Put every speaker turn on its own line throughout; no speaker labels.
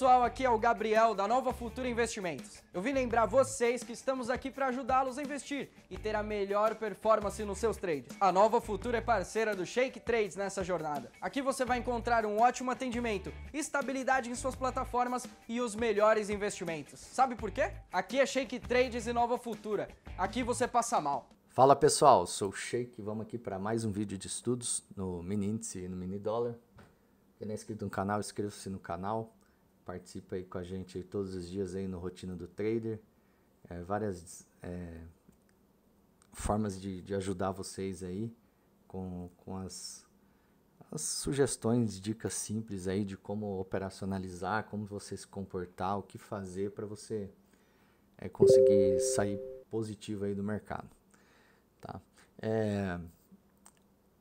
pessoal, aqui é o Gabriel da Nova Futura Investimentos. Eu vim lembrar vocês que estamos aqui para ajudá-los a investir e ter a melhor performance nos seus trades. A Nova Futura é parceira do Shake Trades nessa jornada. Aqui você vai encontrar um ótimo atendimento, estabilidade em suas plataformas e os melhores investimentos. Sabe por quê? Aqui é Shake Trades e Nova Futura. Aqui você passa mal. Fala pessoal, sou o Shake, vamos aqui para mais um vídeo de estudos no mini índice e no mini dólar. Quem não é inscrito no canal, inscreva-se no canal, participa aí com a gente todos os dias aí no Rotina do Trader. É, várias é, formas de, de ajudar vocês aí com, com as, as sugestões, dicas simples aí de como operacionalizar, como você se comportar, o que fazer para você é, conseguir sair positivo aí do mercado. Tá? É,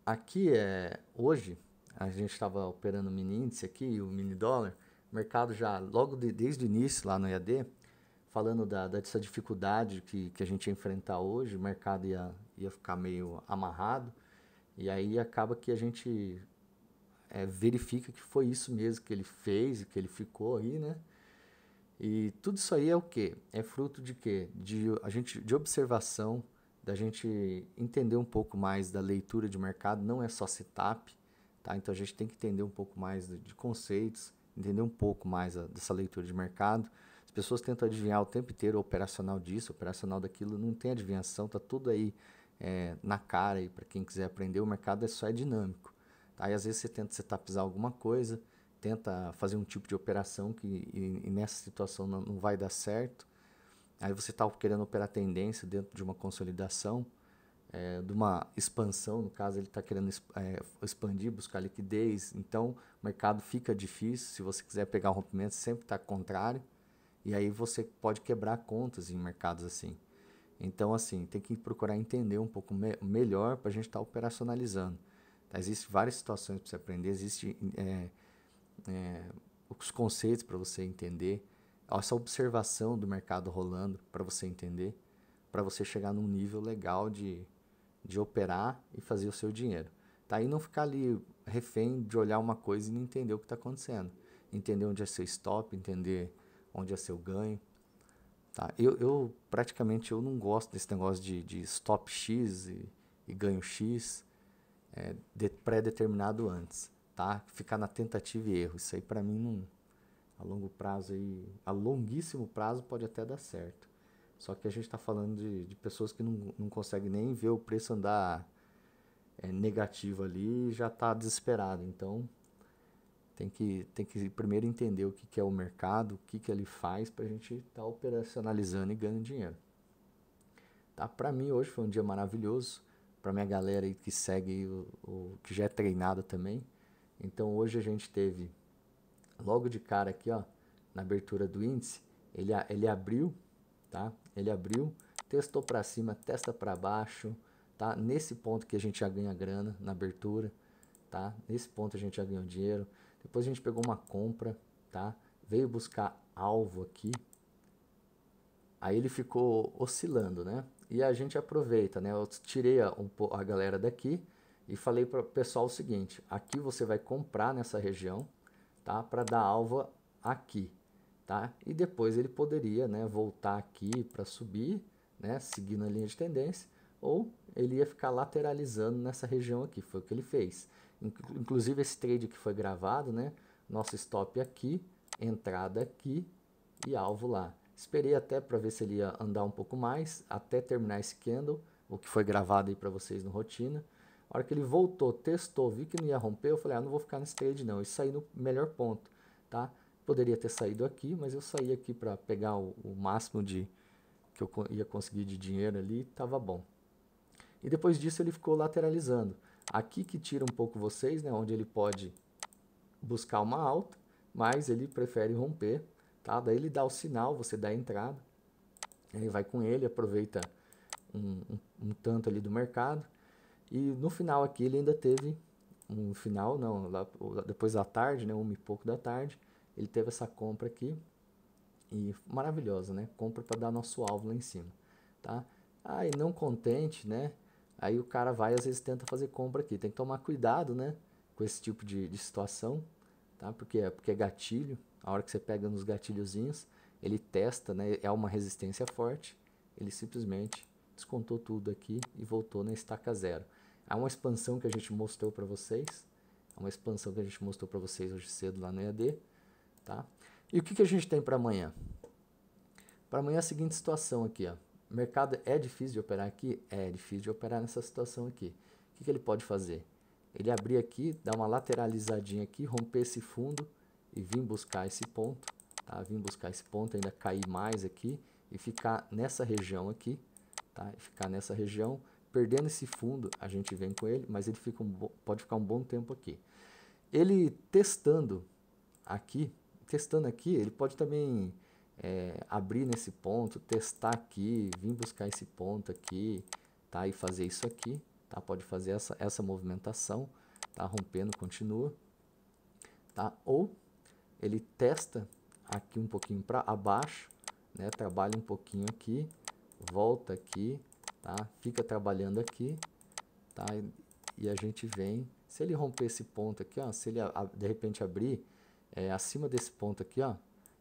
aqui é hoje a gente estava operando o mini índice aqui, o mini dólar, mercado já, logo de, desde o início lá no EAD, falando da, dessa dificuldade que, que a gente ia enfrentar hoje, o mercado ia, ia ficar meio amarrado. E aí acaba que a gente é, verifica que foi isso mesmo que ele fez, e que ele ficou aí, né? E tudo isso aí é o quê? É fruto de quê? De, a gente, de observação, da gente entender um pouco mais da leitura de mercado, não é só setup, tá? Então a gente tem que entender um pouco mais de, de conceitos, entender um pouco mais a, dessa leitura de mercado. As pessoas tentam adivinhar o tempo inteiro o operacional disso, o operacional daquilo, não tem adivinhação, está tudo aí é, na cara. E para quem quiser aprender, o mercado é só é dinâmico. Aí tá? às vezes você tenta setupizar alguma coisa, tenta fazer um tipo de operação que e, e nessa situação não, não vai dar certo. Aí você está querendo operar tendência dentro de uma consolidação é, de uma expansão, no caso ele está querendo é, expandir, buscar liquidez, então o mercado fica difícil, se você quiser pegar um rompimento sempre está contrário, e aí você pode quebrar contas em mercados assim. Então assim, tem que procurar entender um pouco me melhor para a gente estar tá operacionalizando. Tá? Existem várias situações para você aprender, existem é, é, os conceitos para você entender, essa observação do mercado rolando para você entender, para você chegar num nível legal de de operar e fazer o seu dinheiro. Tá? E não ficar ali refém de olhar uma coisa e não entender o que está acontecendo. Entender onde é seu stop, entender onde é seu ganho. Tá? Eu, eu praticamente eu não gosto desse negócio de, de stop X e, e ganho X é, de, pré-determinado antes. Tá? Ficar na tentativa e erro. Isso aí para mim não, a longo prazo, aí, a longuíssimo prazo pode até dar certo. Só que a gente está falando de, de, pessoas que não, não conseguem nem ver o preço andar é, negativo ali e já está desesperado. Então tem que, tem que primeiro entender o que, que é o mercado, o que, que ele faz para a gente estar tá operacionalizando e ganhando dinheiro. Tá? Para mim hoje foi um dia maravilhoso, para minha galera aí que segue, o, o, que já é treinada também. Então hoje a gente teve, logo de cara aqui ó, na abertura do índice, ele, ele abriu tá? Ele abriu, testou para cima, testa para baixo, tá? Nesse ponto que a gente já ganha grana na abertura, tá? Nesse ponto a gente já ganhou dinheiro. Depois a gente pegou uma compra, tá? Veio buscar alvo aqui. Aí ele ficou oscilando, né? E a gente aproveita, né? Eu tirei a, um, a galera daqui e falei para o pessoal o seguinte: aqui você vai comprar nessa região, tá? Para dar alvo aqui. Tá? E depois ele poderia né, voltar aqui para subir, né, seguindo a linha de tendência, ou ele ia ficar lateralizando nessa região aqui, foi o que ele fez. Inclusive esse trade que foi gravado, né, nosso stop aqui, entrada aqui e alvo lá. Esperei até para ver se ele ia andar um pouco mais, até terminar esse candle, o que foi gravado aí para vocês no rotina. A hora que ele voltou, testou, vi que não ia romper, eu falei, ah, não vou ficar nesse trade não, isso aí no melhor ponto, tá? Poderia ter saído aqui, mas eu saí aqui para pegar o, o, máximo de que eu ia conseguir de dinheiro ali, estava bom. E depois disso ele ficou lateralizando. Aqui que tira um pouco vocês, né, onde ele pode buscar uma alta, mas ele prefere romper, tá? Daí ele dá o sinal, você dá a entrada, aí vai com ele, aproveita um, um, um tanto ali do mercado. E no final aqui ele ainda teve um final, não, lá, depois da tarde, né, uma e pouco da tarde, ele teve essa compra aqui e maravilhosa, né? Compra para dar nosso alvo lá em cima, tá? Aí ah, não contente, né? Aí o cara vai às vezes tenta fazer compra aqui. Tem que tomar cuidado, né? Com esse tipo de, de situação, tá? Porque é, porque é gatilho. A hora que você pega nos gatilhozinhos, ele testa, né? É uma resistência forte. Ele simplesmente descontou tudo aqui e voltou na estaca zero. É uma expansão que a gente mostrou para vocês. É uma expansão que a gente mostrou para vocês hoje cedo lá no EAD. Tá? E o que, que a gente tem para amanhã? Para amanhã é a seguinte situação aqui. Ó. O mercado é difícil de operar aqui? É difícil de operar nessa situação aqui. O que, que ele pode fazer? Ele abrir aqui, dar uma lateralizadinha aqui, romper esse fundo e vir buscar esse ponto. Tá? Vim buscar esse ponto, ainda cair mais aqui e ficar nessa região aqui. Tá? E ficar nessa região. Perdendo esse fundo, a gente vem com ele, mas ele fica um, pode ficar um bom tempo aqui. Ele testando aqui, testando aqui, ele pode também é, abrir nesse ponto, testar aqui, vir buscar esse ponto aqui, tá? E fazer isso aqui, tá? Pode fazer essa, essa movimentação, tá? Rompendo, continua, tá? Ou ele testa aqui um pouquinho para abaixo, né? Trabalha um pouquinho aqui, volta aqui, tá? Fica trabalhando aqui, tá? E, a gente vem, se ele romper esse ponto aqui, ó, se ele a, de repente abrir é, acima desse ponto aqui, ó,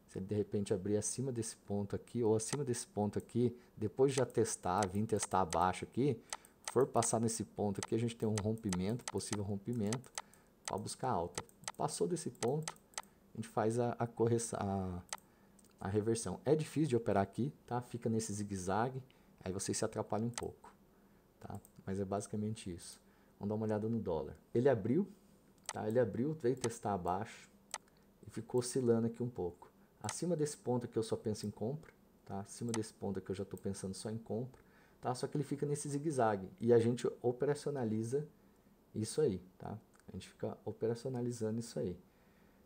se ele de repente abrir acima desse ponto aqui ou acima desse ponto aqui, depois já testar, vir testar abaixo aqui, for passar nesse ponto aqui, a gente tem um rompimento, possível rompimento, para buscar alta. Passou desse ponto, a gente faz a, a correção, a, a reversão. É difícil de operar aqui, tá? Fica nesse zigue-zague, aí você se atrapalha um pouco, tá? Mas é basicamente isso. Vamos dar uma olhada no dólar. Ele abriu, tá? Ele abriu, veio testar abaixo, e ficou oscilando aqui um pouco. Acima desse ponto que eu só penso em compra, tá? Acima desse ponto que eu já estou pensando só em compra, tá? Só que ele fica nesse zigue-zague e a gente operacionaliza isso aí, tá? A gente fica operacionalizando isso aí.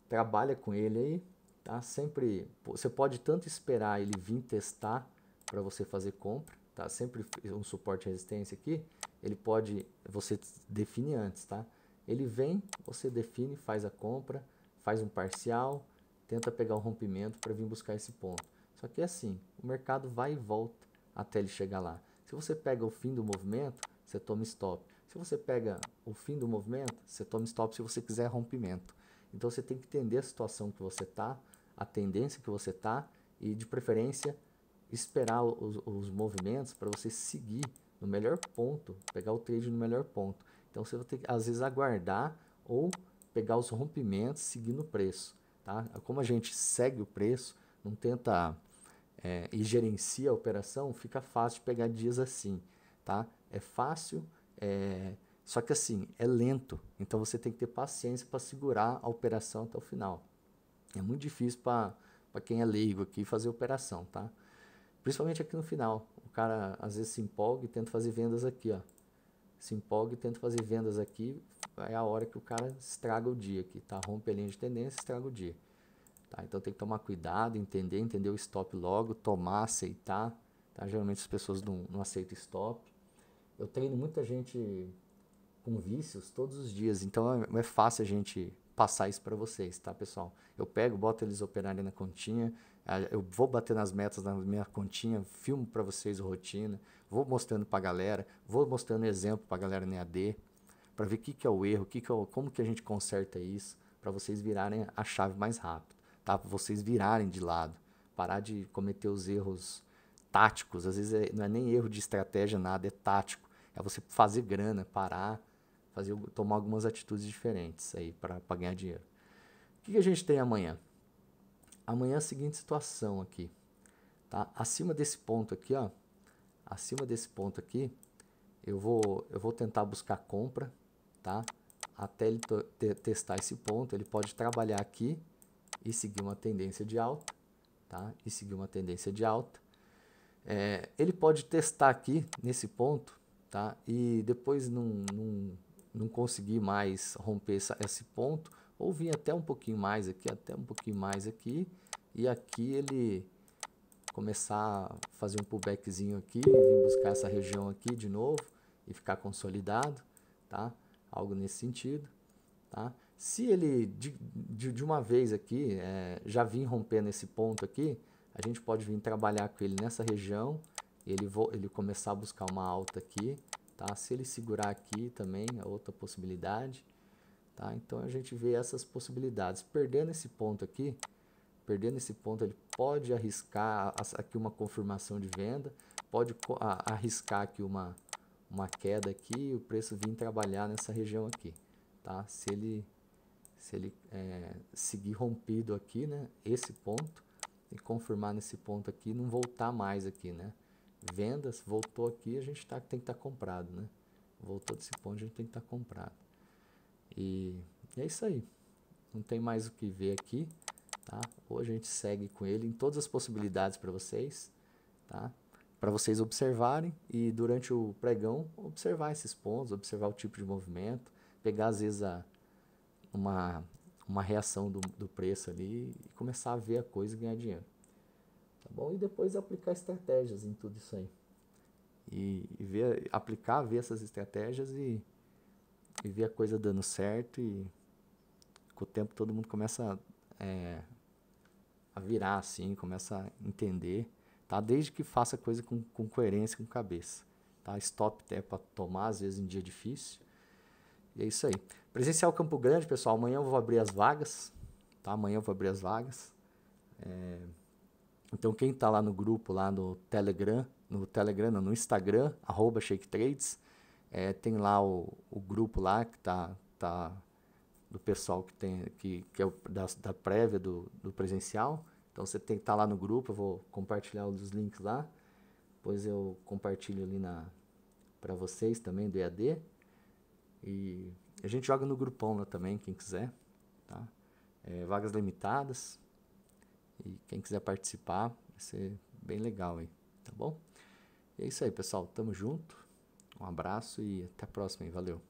Trabalha com ele aí, tá? Sempre, você pode tanto esperar ele vir testar para você fazer compra, tá? Sempre um suporte resistência aqui, ele pode, você define antes, tá? Ele vem, você define, faz a compra, faz um parcial, tenta pegar um rompimento para vir buscar esse ponto. Só que é assim, o mercado vai e volta até ele chegar lá. Se você pega o fim do movimento, você toma stop. Se você pega o fim do movimento, você toma stop se você quiser rompimento. Então você tem que entender a situação que você está, a tendência que você está e de preferência esperar os, os movimentos para você seguir no melhor ponto, pegar o trade no melhor ponto. Então você vai ter que às vezes aguardar ou pegar os rompimentos seguindo o preço. Tá? Como a gente segue o preço, não tenta é, e gerencia a operação, fica fácil de pegar dias assim. Tá? É fácil, é, só que assim, é lento. Então você tem que ter paciência para segurar a operação até o final. É muito difícil para quem é leigo aqui fazer operação, tá? Principalmente aqui no final. O cara às vezes se empolga e tenta fazer vendas aqui, ó se empolga e tenta fazer vendas aqui, é a hora que o cara estraga o dia aqui, tá? Rompe a linha de tendência, estraga o dia. Tá? Então tem que tomar cuidado, entender, entender o stop logo, tomar, aceitar. Tá? Geralmente as pessoas não, não aceitam stop. Eu treino muita gente com vícios todos os dias, então é, é fácil a gente passar isso para vocês, tá, pessoal? Eu pego, boto eles operarem na continha, ah, eu vou bater nas metas na minha continha, filmo para vocês a rotina, vou mostrando para a galera, vou mostrando exemplo para a galera na EAD, para ver o que, que é o erro, que que é o, como que a gente conserta isso, para vocês virarem a chave mais rápido, tá? para vocês virarem de lado, parar de cometer os erros táticos, às vezes é, não é nem erro de estratégia, nada, é tático, é você fazer grana, parar, fazer, tomar algumas atitudes diferentes aí para ganhar dinheiro. O que, que a gente tem amanhã? amanhã a seguinte situação aqui, tá? Acima desse ponto aqui, ó, acima desse ponto aqui, eu vou, eu vou tentar buscar compra, tá? Até ele testar esse ponto, ele pode trabalhar aqui e seguir uma tendência de alta, tá? E seguir uma tendência de alta. É, ele pode testar aqui nesse ponto, tá? E depois não, não, não conseguir mais romper essa, esse ponto, ou vir até um pouquinho mais aqui, até um pouquinho mais aqui, e aqui ele começar a fazer um pullbackzinho aqui, vir buscar essa região aqui de novo e ficar consolidado, tá? Algo nesse sentido, tá? Se ele de, de, de uma vez aqui é, já vir romper nesse ponto aqui, a gente pode vir trabalhar com ele nessa região, ele, ele começar a buscar uma alta aqui, tá? Se ele segurar aqui também é outra possibilidade, Tá? Então a gente vê essas possibilidades. Perdendo esse ponto aqui, perdendo esse ponto, ele pode arriscar aqui uma confirmação de venda, pode arriscar aqui uma, uma queda aqui e o preço vir trabalhar nessa região aqui. Tá? Se ele, se ele é, seguir rompido aqui, né, esse ponto, e confirmar nesse ponto aqui, não voltar mais aqui, né? Vendas, voltou aqui, a gente tá, tem que estar tá comprado, né? Voltou desse ponto, a gente tem que estar tá comprado. E é isso aí. Não tem mais o que ver aqui, tá? Hoje a gente segue com ele em todas as possibilidades para vocês, tá? Para vocês observarem e durante o pregão observar esses pontos, observar o tipo de movimento, pegar às vezes a, uma, uma reação do, do preço ali e começar a ver a coisa e ganhar dinheiro. Tá bom? E depois aplicar estratégias em tudo isso aí. E, e ver, aplicar, ver essas estratégias e e vê a coisa dando certo e com o tempo todo mundo começa é, a virar assim, começa a entender, tá? Desde que faça a coisa com, com coerência, com cabeça, tá? Stop até para tomar às vezes em dia difícil. E é isso aí. Presencial Campo Grande, pessoal, amanhã eu vou abrir as vagas, tá? Amanhã eu vou abrir as vagas. É... Então quem está lá no grupo, lá no Telegram, no Telegram, não, no Instagram, arroba Shake Trades, é, tem lá o, o, grupo lá que tá, tá do pessoal que tem que, que é o, da, da prévia do, do presencial. Então você tem que estar tá lá no grupo, eu vou compartilhar os links lá. Depois eu compartilho ali na para vocês também do EAD. E a gente joga no grupão lá também, quem quiser, tá? É, vagas limitadas. E quem quiser participar, vai ser bem legal aí, tá bom? E é isso aí, pessoal. Tamo junto. Um abraço e até a próxima, hein? valeu!